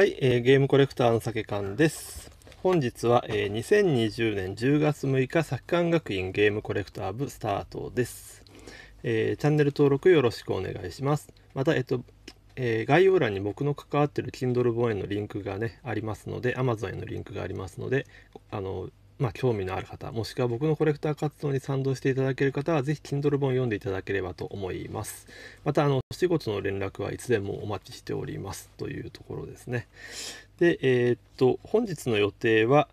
はい、えー、ゲームコレクターの酒缶です。本日は、えー、2020年10月6日、作缶学院ゲームコレクター部スタートです、えー、チャンネル登録よろしくお願いします。また、えっと、えー、概要欄に僕の関わっている Kindle 本へのリンクがね、ありますので、Amazon へのリンクがありますので、あの、まあ、興味のある方、もしくは僕のコレクター活動に賛同していただける方は、ぜひ Kindle 本を読んでいただければと思います。また、あの、仕事の連絡はいつでもお待ちしておりますというところですね。で、えー、っと、本日の予定は、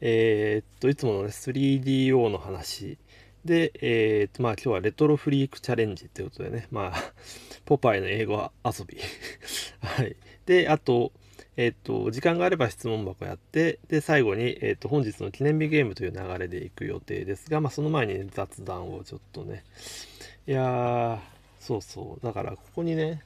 えー、っと、いつものね、3DO の話、で、えー、と、まあ今日はレトロフリークチャレンジってことでね、まあ、ポパイの英語遊び はい。で、あと、えっと、時間があれば質問箱やって、で、最後に、えっと、本日の記念日ゲームという流れでいく予定ですが、まあ、その前に、雑談をちょっとね。いやー、そうそう。だから、ここにね、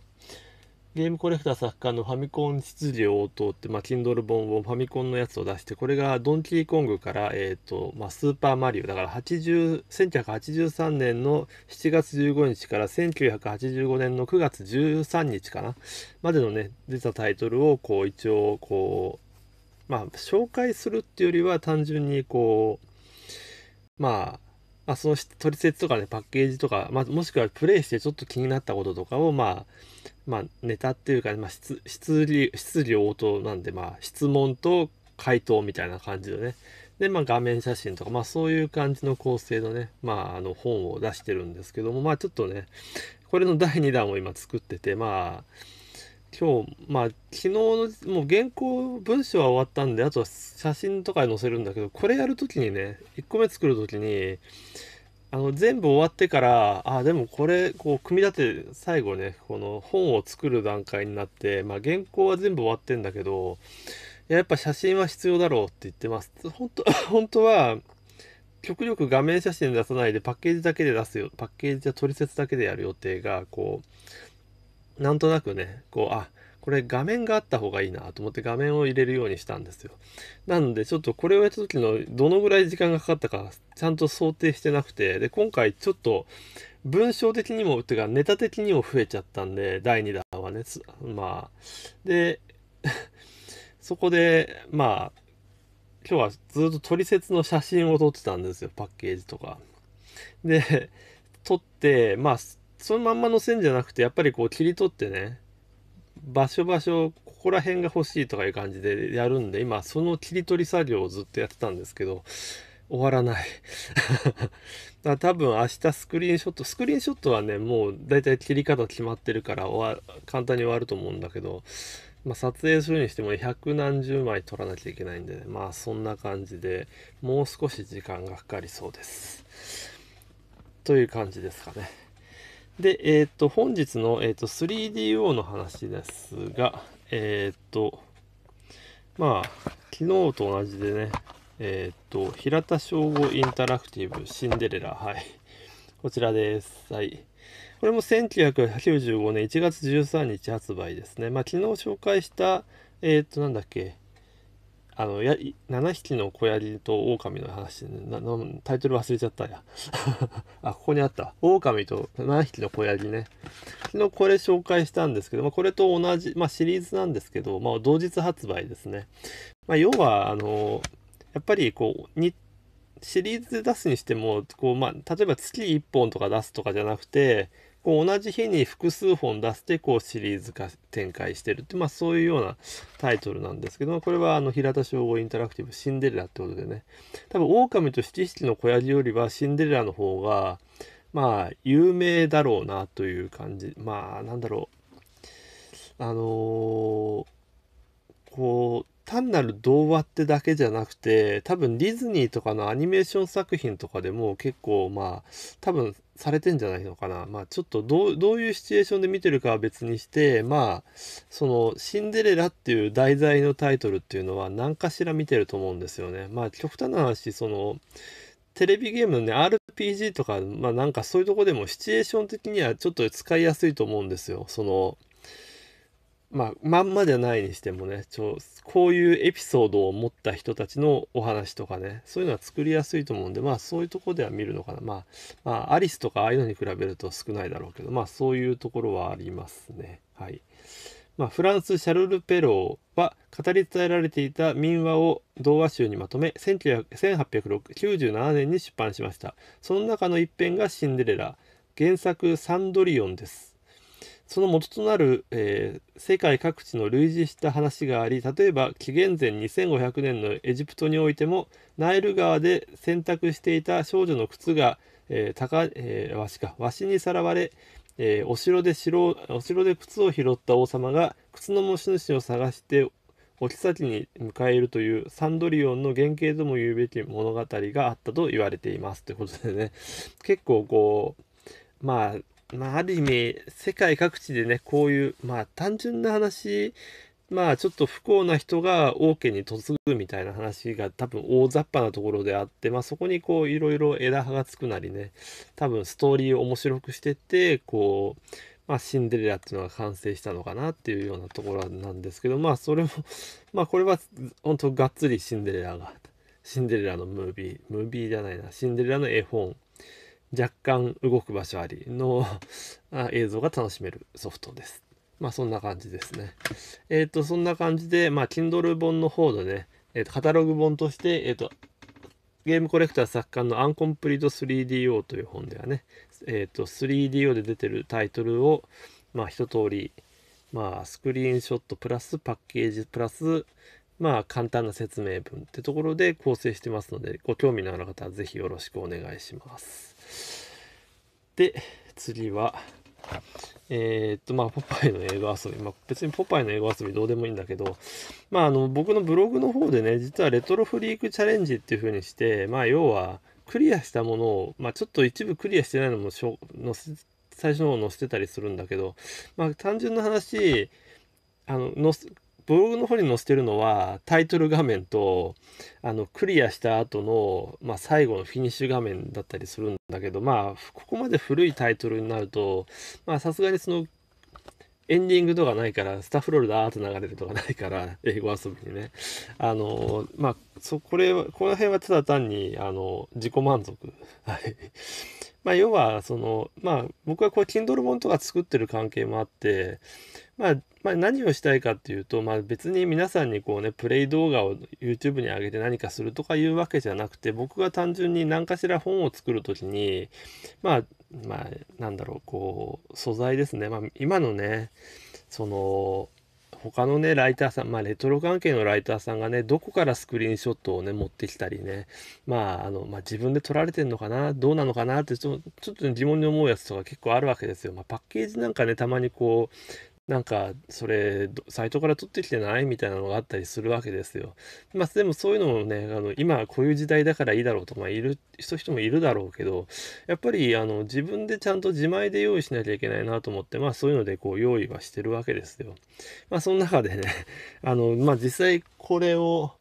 ゲームコレクター作家のファミコン秩序応答って、まあ、キンドル本をファミコンのやつを出して、これがドンキーコングから、えっ、ー、と、まあ、スーパーマリオ、だから80、1983年の7月15日から1985年の9月13日かな、までのね、出たタイトルを、こう、一応、こう、まあ、紹介するっていうよりは単純にこう、まあ、まあ、その取説とかでパッケージとか、まあ、もしくはプレイしてちょっと気になったこととかを、まあ、まあ、ネタっていうか、まあ質、質質量応答なんで、まあ、質問と回答みたいな感じでね。で、まあ、画面写真とか、まあ、そういう感じの構成のね、まあ、あの、本を出してるんですけども、まあ、ちょっとね、これの第2弾を今作ってて、まあ、今日まあ昨日のもう原稿文章は終わったんであとは写真とかに載せるんだけどこれやる時にね1個目作る時にあの全部終わってからあでもこれこう組み立て最後ねこの本を作る段階になって、まあ、原稿は全部終わってんだけどやっぱ写真は必要だろうって言ってます本当 本当は極力画面写真出さないでパッケージだけで出すよパッケージや取説だけでやる予定がこうなんとなくねこうあこれ画面があった方がいいなと思って画面を入れるようにしたんですよなんでちょっとこれをやった時のどのぐらい時間がかかったかちゃんと想定してなくてで今回ちょっと文章的にもていうかネタ的にも増えちゃったんで第2弾はねまあで そこでまあ今日はずっとトリセツの写真を撮ってたんですよパッケージとかで撮ってまあそのまんまの線じゃなくてやっぱりこう切り取ってね場所場所ここら辺が欲しいとかいう感じでやるんで今その切り取り作業をずっとやってたんですけど終わらないだ 多分明日スクリーンショットスクリーンショットはねもうだいたい切り方決まってるから終わ簡単に終わると思うんだけど、まあ、撮影するにしても百何十枚撮らなきゃいけないんで、ね、まあそんな感じでもう少し時間がかかりそうですという感じですかねで、えっ、と、本日の、えっ、ー、と、3DO の話ですが、えっ、と、まあ、昨日と同じでね、えっ、と、平田省吾インタラクティブシンデレラ、はい。こちらです。はい。これも1995年1月13日発売ですね。まあ、昨日紹介した、えっ、と、なんだっけ、あのや7匹の小槍と狼の話で、な、タイトル忘れちゃったや あここにあった狼と7匹の小槍ね昨日これ紹介したんですけど、まあ、これと同じ、まあ、シリーズなんですけど、まあ、同日発売ですね、まあ、要はあのやっぱりこうシリーズで出すにしてもこう、まあ、例えば月1本とか出すとかじゃなくてこう同じ日に複数本出してこうシリーズ化展開してるって、まあ、そういうようなタイトルなんですけどこれはあの平田省吾インタラクティブ「シンデレラ」ってことでね多分狼と七七の小屋じよりはシンデレラの方がまあ有名だろうなという感じまあなんだろうあのー、こう単なる童話ってだけじゃなくて多分ディズニーとかのアニメーション作品とかでも結構まあ多分されてんじゃないのかなまあちょっとどうどういうシチュエーションで見てるかは別にしてまあその「シンデレラ」っていう題材のタイトルっていうのは何かしら見てると思うんですよね。まあ極端な話そのテレビゲームのね RPG とかまあなんかそういうとこでもシチュエーション的にはちょっと使いやすいと思うんですよ。そのまあ、まんまじゃないにしてもねちょこういうエピソードを持った人たちのお話とかねそういうのは作りやすいと思うんでまあそういうとこでは見るのかな、まあ、まあアリスとかああいうのに比べると少ないだろうけどまあそういうところはありますねはい。まあ、フランス・シャルル・ペローは語り伝えられていた民話を童話集にまとめ1897年に出版しましたその中の一編がシンデレラ原作サンドリオンですその元となる、えー、世界各地の類似した話があり例えば紀元前2500年のエジプトにおいてもナイル川で洗濯していた少女の靴が、えーえー、わしかわしにさらわれ、えー、お城で城お城で靴を拾った王様が靴の持ち主を探してお妃に迎えるというサンドリオンの原型とも言うべき物語があったと言われていますということでね結構こうまあまあ、ある意味、世界各地でね、こういう、まあ、単純な話、まあ、ちょっと不幸な人が王家に嫁ぐみたいな話が多分大雑把なところであって、まあ、そこにこう、いろいろ枝葉がつくなりね、多分ストーリーを面白くしてって、こう、まあ、シンデレラっていうのが完成したのかなっていうようなところなんですけど、まあ、それもまあ、これは、本当がっつりシンデレラが、シンデレラのムービー、ムービーじゃないな、シンデレラの絵本若干動く場所ありの映像が楽しめるソフトです。まあそんな感じですね。えっ、ー、と、そんな感じで、まあ Kindle 本の方でね、えー、とカタログ本として、えっ、ー、と、ゲームコレクター作家のアンコンプリート 3DO という本ではね、えっ、ー、と、3DO で出てるタイトルを、まあ一通り、まあスクリーンショットプラスパッケージプラス、まあ簡単な説明文ってところで構成してますので、ご興味のある方はぜひよろしくお願いします。で、次は、えー、っと、まあ、ポパイの映画遊び。まあ、別にポパイの映画遊びどうでもいいんだけど、まあ、あの、僕のブログの方でね、実はレトロフリークチャレンジっていう風にして、まあ、要は、クリアしたものを、まあ、ちょっと一部クリアしてないのもしょ最初の方載せてたりするんだけど、まあ、単純な話、あの、のブログの方に載せてるのはタイトル画面とあのクリアした後のまあ、最後のフィニッシュ画面だったりするんだけどまあここまで古いタイトルになるとまあさすがにそのエンディングとかないから、スタッフロールだーっと流れるとかないから、英語遊びにね。あのまあ、そ、これ、この辺はただ単に、あの、自己満足。はい。まあ、要はその、まあ、僕はこう Kindle 本とか作ってる関係もあって、まあ、まあ、何をしたいかっていうと、まあ、別に皆さんにこうねプレイ動画を YouTube に上げて何かするとかいうわけじゃなくて僕が単純に何かしら本を作る時にまあまあなんだろうこう素材ですね、まあ、今のねその他のね、ライターさん、まあ、レトロ関係のライターさんがね、どこからスクリーンショットをね、持ってきたりね、まあ、あの、まあ、自分で撮られてんのかな、どうなのかなってちょ、ちょっと、疑問に思うやつとか結構あるわけですよ。まあ、パッケージなんかね、たまにこう、なんか、それ、サイトから取ってきてないみたいなのがあったりするわけですよ。まあ、でもそういうのもね、あの、今、こういう時代だからいいだろうと、まあ、いる、人もいるだろうけど、やっぱり、あの、自分でちゃんと自前で用意しなきゃいけないなと思って、まあ、そういうので、こう、用意はしてるわけですよ。まあ、その中でね、あの、まあ、実際、これを、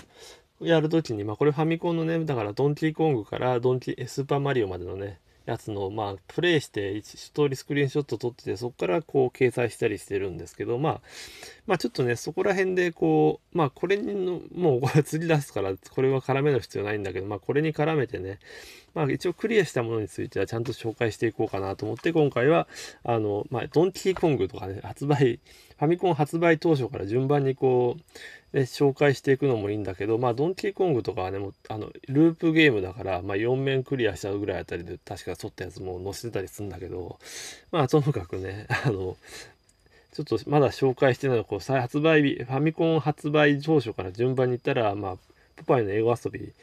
やるときに、まあ、これファミコンのね、だから、ドンキーコングから、ドンキースーパーマリオまでのね、やつの、まあ、プレイして一通りスクリーンショット撮ってて、そこからこう掲載したりしてるんですけど、まあ、まあちょっとね、そこら辺でこう、まあこれにもうこれ釣り出すから、これは絡める必要ないんだけど、まあこれに絡めてね、まあ一応クリアしたものについてはちゃんと紹介していこうかなと思って、今回は、あの、まあドンキーコングとかね、発売ファミコン発売当初から順番にこう、ね、紹介していくのもいいんだけど、まあ、ドンキーコングとかはね、もう、あの、ループゲームだから、まあ、4面クリアしちゃうぐらいあたりで、確か撮ったやつも載せてたりするんだけど、まあ、ともかくね、あの、ちょっとまだ紹介してないの、こう、再発売日、ファミコン発売当初から順番に行ったら、まあ、ポパイの英語遊び、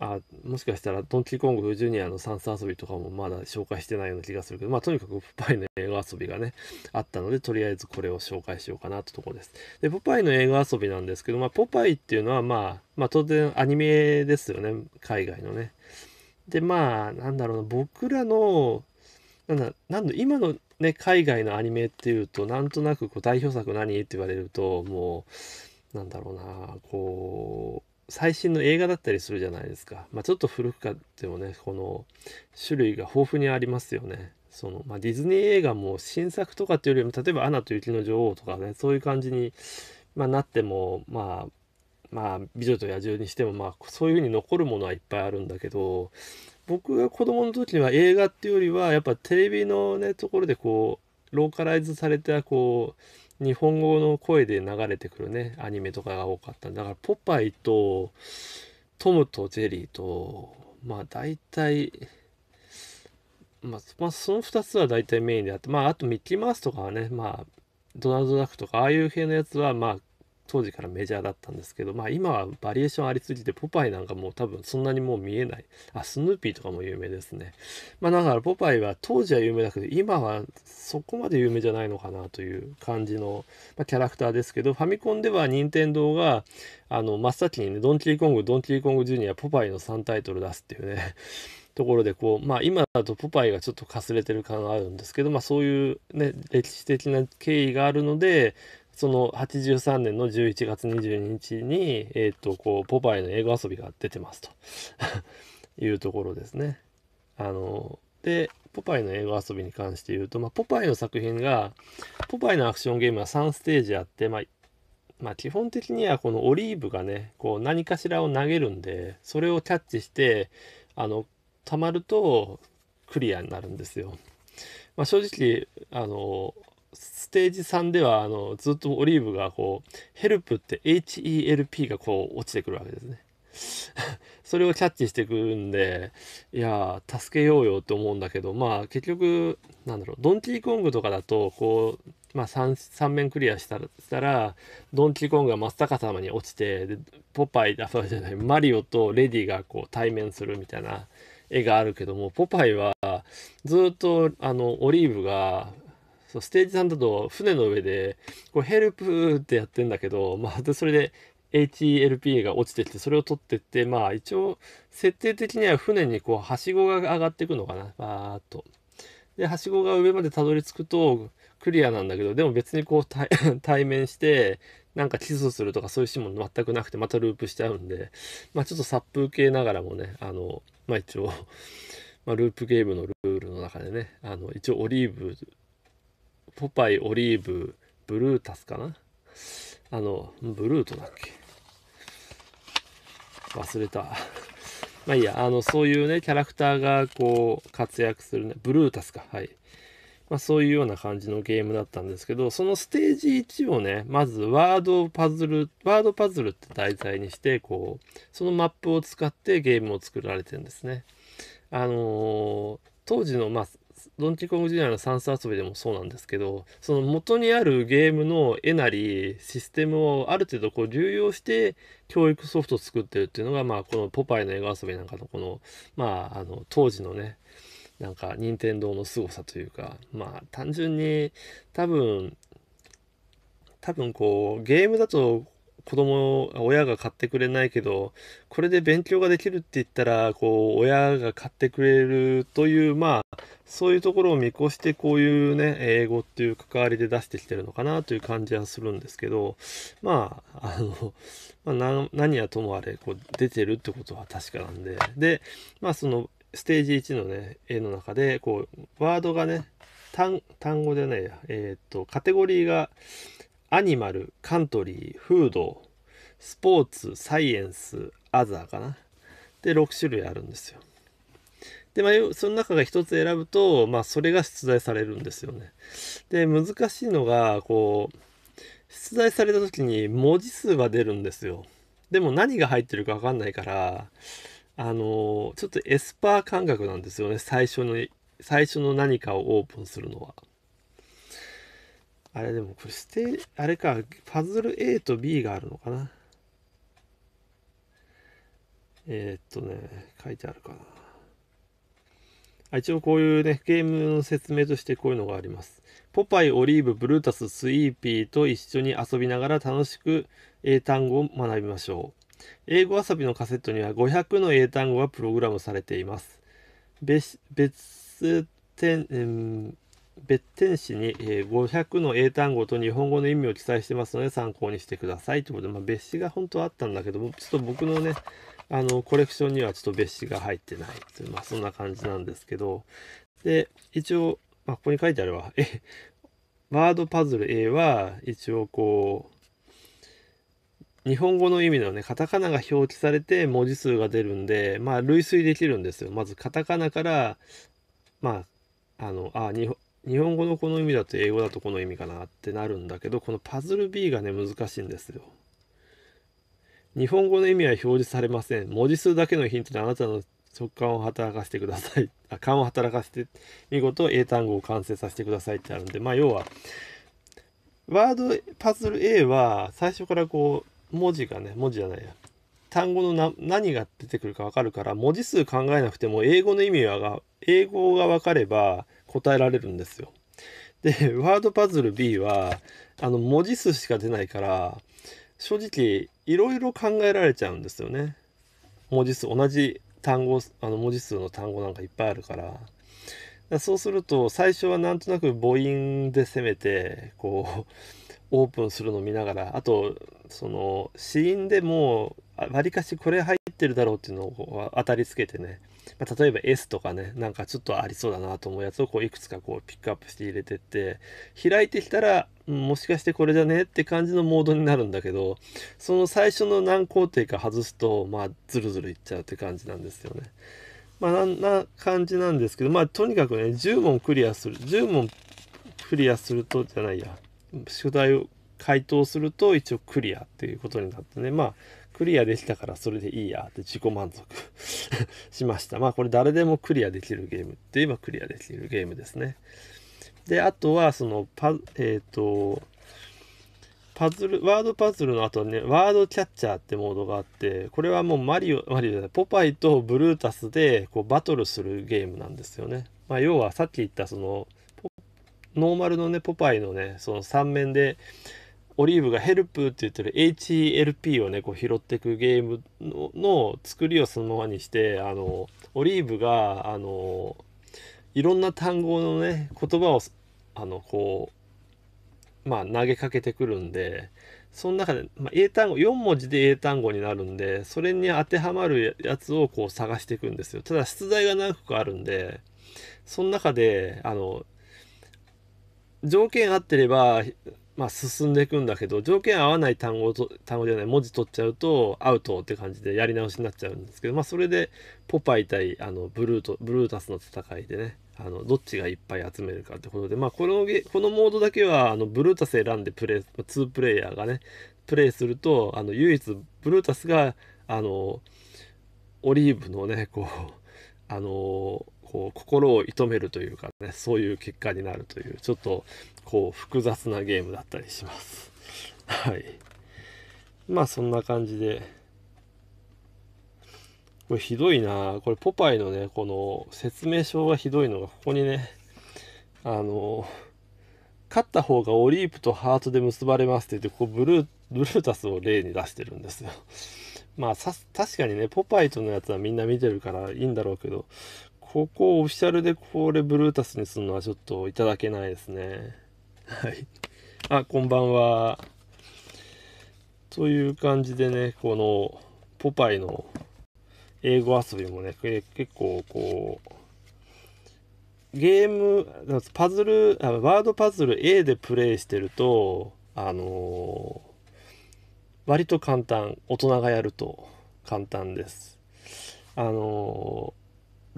あもしかしたらドンキーコングジュニアの算数遊びとかもまだ紹介してないような気がするけど、まあ、とにかくポパイの映画遊びがね、あったので、とりあえずこれを紹介しようかなってとこです。で、ポパイの映画遊びなんですけど、まあ、ポパイっていうのは、まあ、まあ、当然アニメですよね、海外のね。で、まあ、なんだろうな、僕らの、なんだ、なんだ、今のね、海外のアニメっていうと、なんとなくこう代表作何って言われると、もう、なんだろうな、こう、最新の映画だったりするじゃないですか、まあ、ちょっと古くかってもねこの種類が豊富にありますよねその、まあ、ディズニー映画も新作とかっていうよりも例えば「アナと雪の女王」とかねそういう感じに、まあ、なってもまあまあ「美女と野獣」にしてもまあそういうふうに残るものはいっぱいあるんだけど僕が子供の時には映画っていうよりはやっぱテレビのねところでこうローカライズされたこう日本語の声で流れてくるねアニメとかが多かっただからポパイとトムとジェリーとまあ大体まあ、まあ、その2つは大体メインであってまああとミッキーマウスとかはねまあドナルド・ダックとかああいう系のやつはまあ当時からメジャーだったんですけど、まあ、今はバリエーションありすぎてポパイなんかもう多分そんなにもう見えないあスヌーピーとかも有名ですねまあだからポパイは当時は有名だけど今はそこまで有名じゃないのかなという感じの、まあ、キャラクターですけどファミコンでは任天堂があの真っ先にねドンキーコングドンキーコングジュニアポパイの3タイトル出すっていうねところでこうまあ今だとポパイがちょっとかすれてる感があるんですけどまあそういうね歴史的な経緯があるのでその83年の11月22日に、えっ、ー、と、こう、ポパイの英語遊びが出てますと いうところですね。あの、で、ポパイの英語遊びに関して言うと、まあ、ポパイの作品が、ポパイのアクションゲームは3ステージあって、まあ、まあ、基本的にはこのオリーブがね、こう何かしらを投げるんで、それをキャッチして、あの、溜まるとクリアになるんですよ。まあ、正直、あの、ステージ3ではあのずっとオリーブがこうヘルプって HELP がこう落ちてくるわけですね それをキャッチしてくるんでいや助けようよって思うんだけどまあ結局なんだろうドンキーコングとかだとこうまあ、3, 3面クリアしたしたらドンキーコングが真っ逆さまに落ちてでポパイあそうじゃないマリオとレディがこう対面するみたいな絵があるけどもポパイはずっとあのオリーブがそうステージ3だと船の上でこうヘルプってやってんだけど、まあ、でそれで HLP が落ちてきてそれを取ってってまあ一応設定的には船にこうはしごが上がっていくのかなバーっと。ではしごが上までたどり着くとクリアなんだけどでも別にこう 対面してなんかキスするとかそういうシーンも全くなくてまたループしちゃうんでまあちょっと殺風景ながらもねあのまあ一応、まあ、ループゲームのルールの中でねあの一応オリーブポパイ、オリーブ、ブルータスかなあの、ブルートだっけ忘れた。まあいいや、あの、そういうね、キャラクターがこう、活躍するね、ブルータスか、はい。まあそういうような感じのゲームだったんですけど、そのステージ1をね、まずワードパズル、ワードパズルって題材にして、こう、そのマップを使ってゲームを作られてるんですね。あのー、当時の、まあ、ドンキーコングジュニアの算数遊びでもそうなんですけど、その元にあるゲームの絵なりシステムをある程度こう流用して教育ソフトを作ってるっていうのが、まあこのポパイの映画遊びなんかのこの、まああの当時のね、なんか任天堂の凄さというか、まあ単純に多分、多分こうゲームだと子供親が買ってくれないけどこれで勉強ができるって言ったらこう親が買ってくれるというまあそういうところを見越してこういうね英語っていう関わりで出してきてるのかなという感じはするんですけどまああの、まあ、何はともあれこう出てるってことは確かなんででまあそのステージ1のね絵の中でこうワードがね単語でねえー、っとカテゴリーがアニマル、カントリー、フード、スポーツ、サイエンス、アザーかな。で、6種類あるんですよ。で、まあ、その中が1つ選ぶと、まあ、それが出題されるんですよね。で、難しいのが、こう、出題された時に文字数が出るんですよ。でも何が入ってるか分かんないから、あのちょっとエスパー感覚なんですよね、最初の、最初の何かをオープンするのは。あれでもこれステあれか、パズル A と B があるのかな。えー、っとね、書いてあるかな。あ一応こういうね、ゲームの説明としてこういうのがあります。ポパイ、オリーブ、ブルータス、スイーピーと一緒に遊びながら楽しく英単語を学びましょう。英語遊びのカセットには500の英単語がプログラムされています。別別点、うん別天使に、え500の英単語と日本語の意味を記載してますので参考にしてくださいということで、まあ、別紙が本当はあったんだけどもちょっと僕のねあのコレクションにはちょっと別紙が入ってないという、まあ、そんな感じなんですけどで一応、まあ、ここに書いてあるわえワードパズル A は一応こう日本語の意味のねカタカナが表記されて文字数が出るんでまあ類推できるんですよまずカタカナからまああのあ日本日本語のこの意味だと英語だとこの意味かなってなるんだけどこのパズル B がね難しいんですよ。日本語の意味は表示されません文字数だけのヒントであなたの直感を働かせてください あ感を働かせて見事英単語を完成させてくださいってあるんでまあ要はワードパズル A は最初からこう文字がね文字じゃないや単語の何が出てくるか分かるから文字数考えなくても英語の意味はが英語が分かれば答えられるんですよ。で、ワードパズル B は、あの、文字数しか出ないから、正直、いろいろ考えられちゃうんですよね。文字数、同じ単語、あの、文字数の単語なんかいっぱいあるから。からそうすると、最初はなんとなく母音で攻めて、こう、オープンするのを見ながら、あと、その、死因でもうわりかしこれ入ってるだろうっていうのを当たりつけてね、まあ、例えば S とかね、なんかちょっとありそうだなと思うやつをこういくつかこうピックアップして入れてって、開いてきたら、もしかしてこれじゃねって感じのモードになるんだけど、その最初の何工程か外すと、まあ、ズルズルいっちゃうって感じなんですよね。まあ、な感じなんですけど、まあ、とにかくね、10問クリアする、10問クリアすると、じゃないや、宿題を回答すると一応クリアっていうことになってね、まあ、クリアできたからそれでいいやって自己満足 しました。まあこれ誰でもクリアできるゲームって言えばクリアできるゲームですね。で、あとはそのパ、えっ、ー、と、パズル、ワードパズルの後ね、ワードキャッチャーってモードがあって、これはもうマリオ、マリオじゃない、ポパイとブルータスでこうバトルするゲームなんですよね。まあ要はさっき言ったその、ノーマルのね、ポパイのね、その3面で、オリーブがヘルプって言ってる h l p をねこう拾っていくゲームのの作りをそのままにしてあのオリーブがあのいろんな単語のね言葉をあのこうまあ投げかけてくるんでその中で、まあ、英単語4文字で英単語になるんでそれに当てはまるやつをこう探していくんですよただ出題が何個かあるんでその中であの条件合ってればまあ、進んでいくんだけど条件合わない単語と単語じゃない文字取っちゃうとアウトって感じでやり直しになっちゃうんですけど、まあ、それでポパイ対あのブルーとブルータスの戦いでねあのどっちがいっぱい集めるかってことで、まあ、このゲこのモードだけはあのブルータス選んでプレイ2プレイヤーがねプレイするとあの唯一ブルータスがあのオリーブのねこうあのこう心を射止めるというかねそういう結果になるというちょっとこう複雑なゲームだったりしますはいまあそんな感じでこれひどいなこれポパイのねこの説明書がひどいのがここにねあの勝った方がオリープとハートで結ばれますって言ってここブルブルータスを例に出してるんですよまあ確かにねポパイとのやつはみんな見てるからいいんだろうけどここオフィシャルでこれブルータスにするのはちょっといただけないですね。はい。あ、こんばんは。という感じでね、このポパイの英語遊びもね、結構こう、ゲーム、パズル、ワードパズル A でプレイしてると、あのー、割と簡単、大人がやると簡単です。あの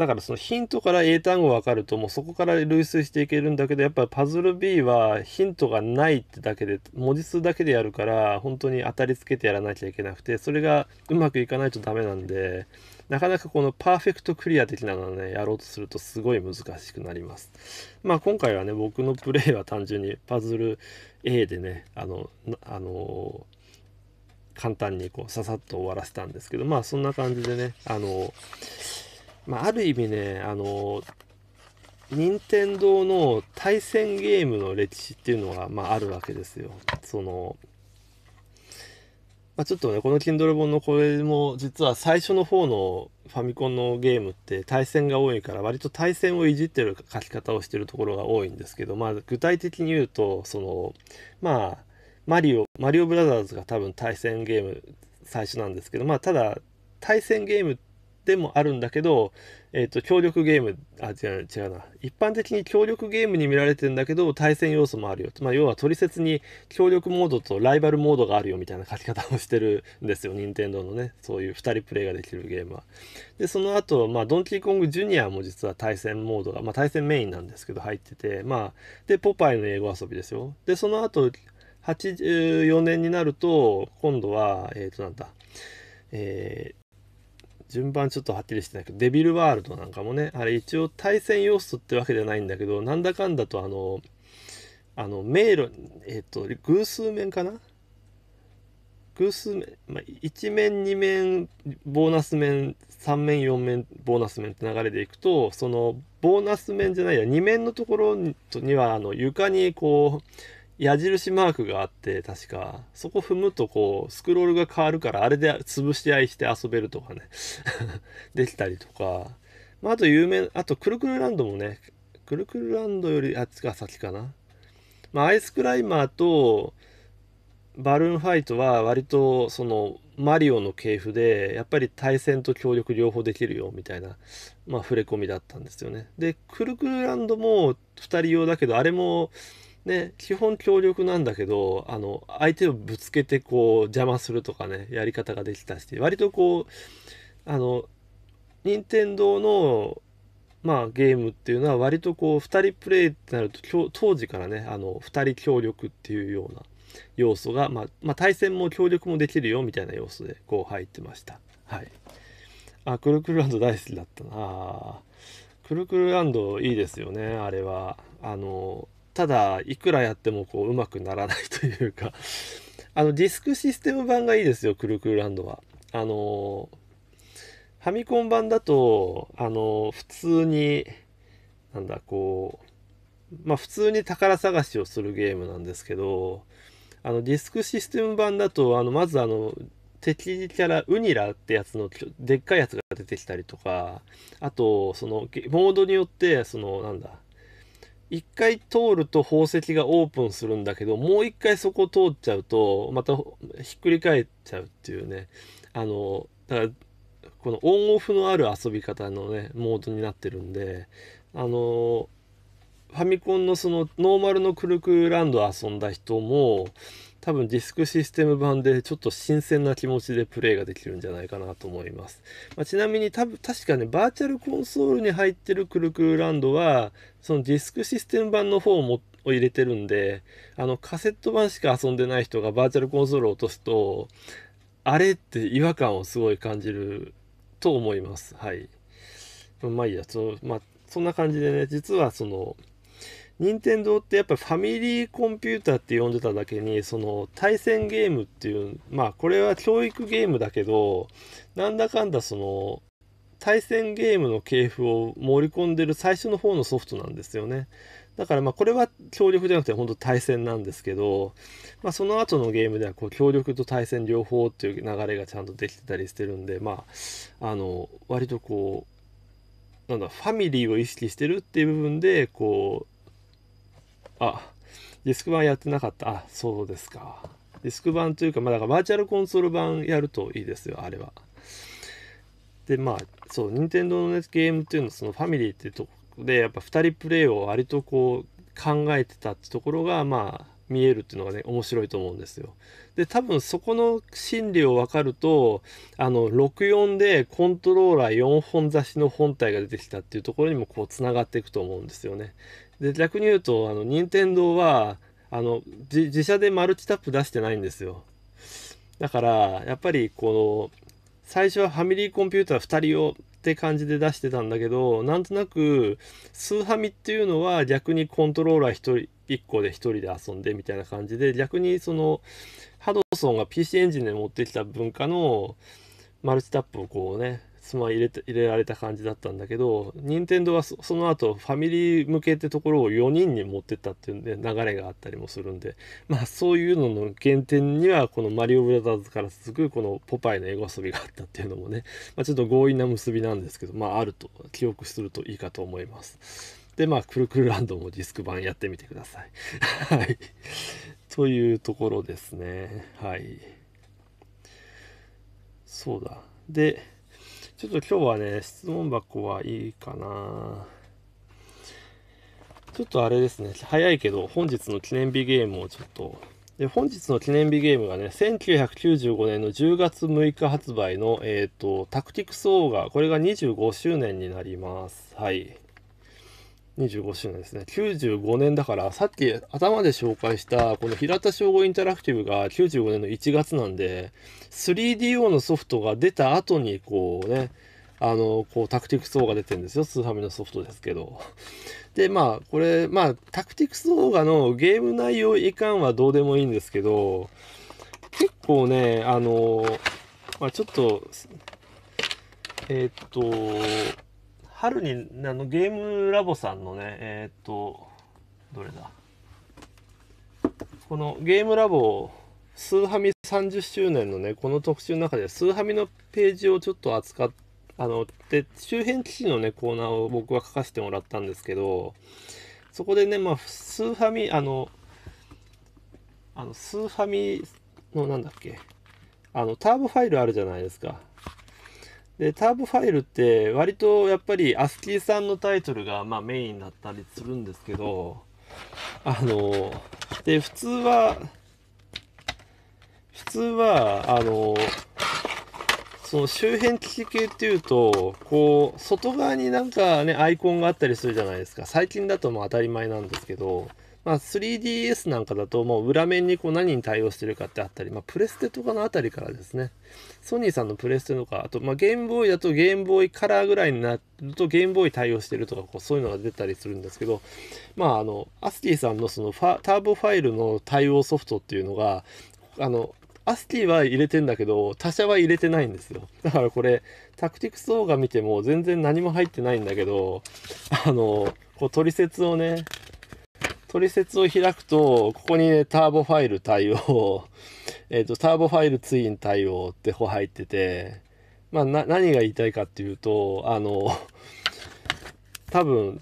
だからそのヒントから英単語分かるともうそこから類推していけるんだけどやっぱりパズル B はヒントがないってだけで文字数だけでやるから本当に当たりつけてやらなきゃいけなくてそれがうまくいかないとダメなんでなかなかこのパーフェクトクリア的なのをねやろうとするとすごい難しくなります。まあ今回はね僕のプレイは単純にパズル A でねあのあの簡単にこうささっと終わらせたんですけどまあそんな感じでねあのまあ、ある意味ね、あの、任天堂の対戦ゲームの歴史っていうのが、まあ、あるわけですよ。その、まあ、ちょっとね、この Kindle 本のこれも、実は最初の方のファミコンのゲームって対戦が多いから、割と対戦をいじってる書き方をしてるところが多いんですけど、まあ、具体的に言うと、その、まあ、マリオ、マリオブラザーズが多分対戦ゲーム最初なんですけど、まあ、ただ、対戦ゲームってでもあるんだけど、えっ、ー、と、協力ゲーム、あ、違う、違うな。一般的に協力ゲームに見られてるんだけど、対戦要素もあるよ。まあ、要は、取説に協力モードとライバルモードがあるよみたいな書き方をしてるんですよ。任天堂のね、そういう2人プレイができるゲームは。で、その後、まあ、ドンキーコングジュニアも実は対戦モードが、まあ、対戦メインなんですけど、入ってて、まあ、で、ポパイの英語遊びですよ。で、その後、84年になると、今度は、えっ、ー、と、なんだ、えー順番ちょっとはっきりしてないけど、デビルワールドなんかもね、あれ一応対戦要素ってわけじゃないんだけど、なんだかんだとあの、あの迷路、えっ、と、偶数面かな偶数面、まあ、1面、2面、ボーナス面、3面、4面、ボーナス面って流れでいくと、そのボーナス面じゃないや、2面のところにはあの床にこう、矢印マークがあって確かそこ踏むとこうスクロールが変わるからあれで潰し合いして遊べるとかね できたりとか、まあ、あと有名あとくるくるランドもねくるくるランドよりあっちが先かな、まあ、アイスクライマーとバルーンファイトは割とそのマリオの系譜でやっぱり対戦と協力両方できるよみたいな、まあ、触れ込みだったんですよねでクルクルランドも2人用だけどあれもで基本協力なんだけどあの相手をぶつけてこう邪魔するとかねやり方ができたし割とこうあの任天堂のまあ、ゲームっていうのは割とこう2人プレイってなると当時からねあの2人協力っていうような要素が、まあ、まあ、対戦も協力もできるよみたいな要素でこう入ってましたはいあくるくるランド大好きだったなくるくるランドいいですよねあれはあのただいくらやってもこう上まくならないというか あのディスクシステム版がいいですよクルクルランドはあのファミコン版だとあの普通になんだこうまあ普通に宝探しをするゲームなんですけどあのディスクシステム版だとあのまずあの敵キャラウニラってやつのでっかいやつが出てきたりとかあとそのモードによってそのなんだ1回通ると宝石がオープンするんだけどもう1回そこ通っちゃうとまたひっくり返っちゃうっていうねあのだからこのオンオフのある遊び方のねモードになってるんであのファミコンのそのノーマルのクルクランド遊んだ人も多分ディスクシステム版でちょっと新鮮な気持ちでプレイができるんじゃないかなと思います。まあ、ちなみに多分確かね、バーチャルコンソールに入ってるクルクランドは、そのディスクシステム版の方を入れてるんで、あのカセット版しか遊んでない人がバーチャルコンソールを落とすと、あれって違和感をすごい感じると思います。はい。まあいいや、そまあ、そんな感じでね、実はその、任天堂ってやっぱファミリーコンピューターって呼んでただけにその対戦ゲームっていうまあこれは教育ゲームだけどなんだかんだその対戦ゲームの系譜を盛り込んでる最初の方のソフトなんですよねだからまあこれは協力じゃなくて本当対戦なんですけど、まあ、その後のゲームではこう協力と対戦両方っていう流れがちゃんとできてたりしてるんでまああの割とこうなんだファミリーを意識してるっていう部分でこうあ、ディスク版やってなかった。あ、そうですか。ディスク版というか、まあ、だからバーチャルコンソール版やるといいですよ、あれは。で、まあ、そう、任天堂の、ね、ゲームっていうのは、そのファミリーっていうとこで、やっぱ2人プレイを割とこう、考えてたってところが、まあ、見えるっていうのがね面白いと思うんですよ。で多分そこの心理を分かるとあの64でコントローラー4本差しの本体が出てきたっていうところにもこうつながっていくと思うんですよね。で逆に言うとあの任天堂はあの自社でマルチタップ出してないんですよだからやっぱりこの最初はファミリーコンピューター2人用って感じで出してたんだけどなんとなくスーハミっていうのは逆にコントローラー1人1個で1人で遊んでみたいな感じで逆にそのハドソンが PC エンジンで持ってきた文化のマルチタップをこうね妻入れて入れられた感じだったんだけど任天堂はその後ファミリー向けってところを4人に持ってったっていう、ね、流れがあったりもするんでまあそういうのの原点にはこの「マリオブラザーズ」から続くこの「ポパイ」の絵遊びがあったっていうのもね、まあ、ちょっと強引な結びなんですけどまああると記憶するといいかと思います。でまあくるくるランドもディスク版やってみてください。はい。というところですね。はい。そうだ。でちょっと今日はね、質問箱はいいかなちょっとあれですね、早いけど、本日の記念日ゲームをちょっと。で、本日の記念日ゲームがね、1995年の10月6日発売の、えっ、ー、と、タクティクスオーガー、これが25周年になります。はい。25周年ですね。95年だから、さっき頭で紹介した、この平田省吾インタラクティブが95年の1月なんで、3DO のソフトが出た後に、こうね、あの、こう、タクティクスオー出てるんですよ。スーァミのソフトですけど。で、まあ、これ、まあ、タクティクスオーガのゲーム内容いかんはどうでもいいんですけど、結構ね、あの、まあ、ちょっと、えー、っと、春にあのゲームラボさんのね、えっ、と、どれだ。このゲームラボ、スーハミ30周年のね、この特集の中で、スーハミのページをちょっと扱って、あの、で、周辺記事のね、コーナーを僕は書かせてもらったんですけど、そこでね、まあ、スーファミ、あの、あの、スーファミのなんだっけ、あの、ターボファイルあるじゃないですか。で、ターボファイルって割とやっぱりアスキーさんのタイトルがまメインだったりするんですけど、あの、で、普通は、普通は、あの、その周辺機器系っていうと、こう、外側になんかね、アイコンがあったりするじゃないですか。最近だともう当たり前なんですけど、まあ、3DS なんかだともう裏面にこう何に対応してるかってあったり、まあ、プレステとかのあたりからですね、ソニーさんのプレステとか、あと、まあ、ゲームボーイだとゲームボーイカラーぐらいになるとゲームボーイ対応してるとかこうそういうのが出たりするんですけど、まあ、あの、アスティさんのそのファターボファイルの対応ソフトっていうのが、あの、アスティは入れてんだけど、他社は入れてないんですよ。だからこれ、タクティクスオ画見ても全然何も入ってないんだけど、あの、こう、トリセツをね、トリセツを開くと、ここにね、ターボファイル対応、えっ、と、ターボファイルツイン対応って入ってて、まあ、な、何が言いたいかっていうと、あの、多分、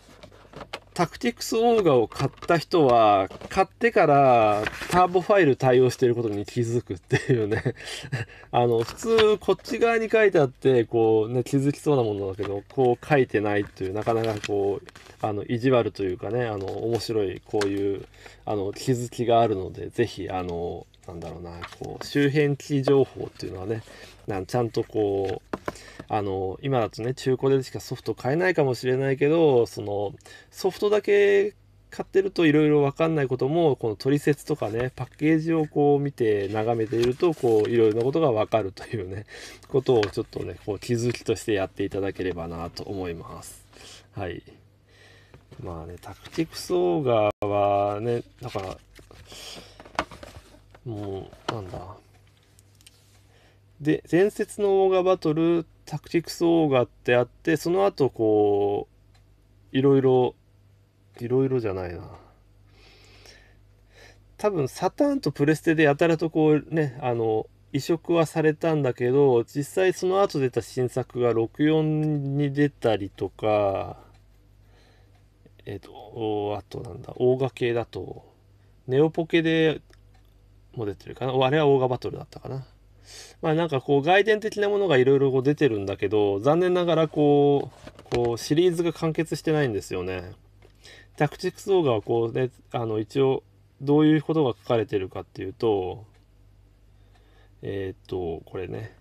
タクティクスオーガを買った人は、買ってからターボファイル対応していることに気づくっていうね あの、普通、こっち側に書いてあって、こうね、気づきそうなものだけど、こう書いてないという、なかなかこう、あの、意地悪というかね、あの、面白い、こういう、あの、気づきがあるので、ぜひ、あの、なんだろうな、こう、周辺機情報っていうのはね、なんちゃんとこう、あの、今だとね、中古でしかソフト買えないかもしれないけど、その、ソフトだけ買ってるといろいろ分かんないこともこの取説とかねパッケージをこう見て眺めているとこういろいろなことが分かるというねことをちょっとねこう気づきとしてやっていただければなと思いますはいまあねタクティクスオーガーはねだからもうなんだで伝説のオーガバトルタクティクスオーガってあってその後こういろいろいろいろじゃないな多分サターンとプレステでやたらとこうねあの移植はされたんだけど実際その後出た新作が64に出たりとかえっ、ー、とあとなんだオーガ系だとネオポケでも出てるかなあれはオーガバトルだったかなまあなんかこう外伝的なものがいろいろ出てるんだけど残念ながらこうこうシリーズが完結してないんですよね。タクティクス動画はこうねあの一応どういうことが書かれてるかっていうとえっ、とこれね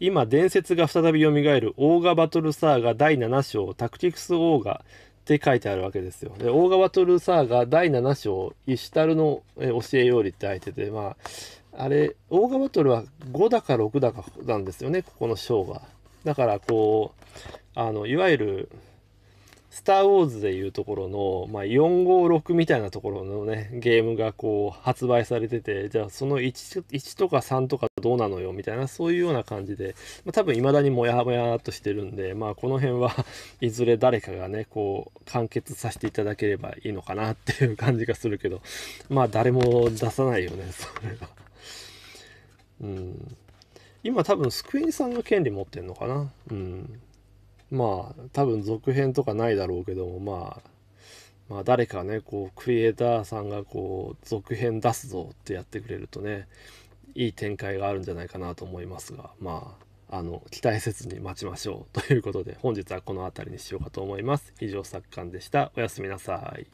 今伝説が再び蘇るオーガバトルサーガ第7章タクティクスオーガって書いてあるわけですよ。で、オーガバトルサーガ第7章、イシュタルの教えよりって書いてて、まあ、あれ、オーガバトルは5だか6だかなんですよね、ここの章が。だから、こう、あの、いわゆる、スター・ウォーズでいうところの、まあ、456みたいなところのね、ゲームがこう発売されてて、じゃあその 1, 1とか3とかどうなのよみたいな、そういうような感じで、まあ、多分未だにモヤモヤっとしてるんで、まあこの辺は いずれ誰かがね、こう完結させていただければいいのかなっていう感じがするけど、まあ誰も出さないよね、それは。今多分スクエニさんが権利持ってんのかな、うん、まあ多分続編とかないだろうけども、まあ、まあ誰かねこうクリエイターさんがこう続編出すぞってやってくれるとねいい展開があるんじゃないかなと思いますがまああの期待せずに待ちましょうということで本日はこの辺りにしようかと思います以上作家でしたおやすみなさい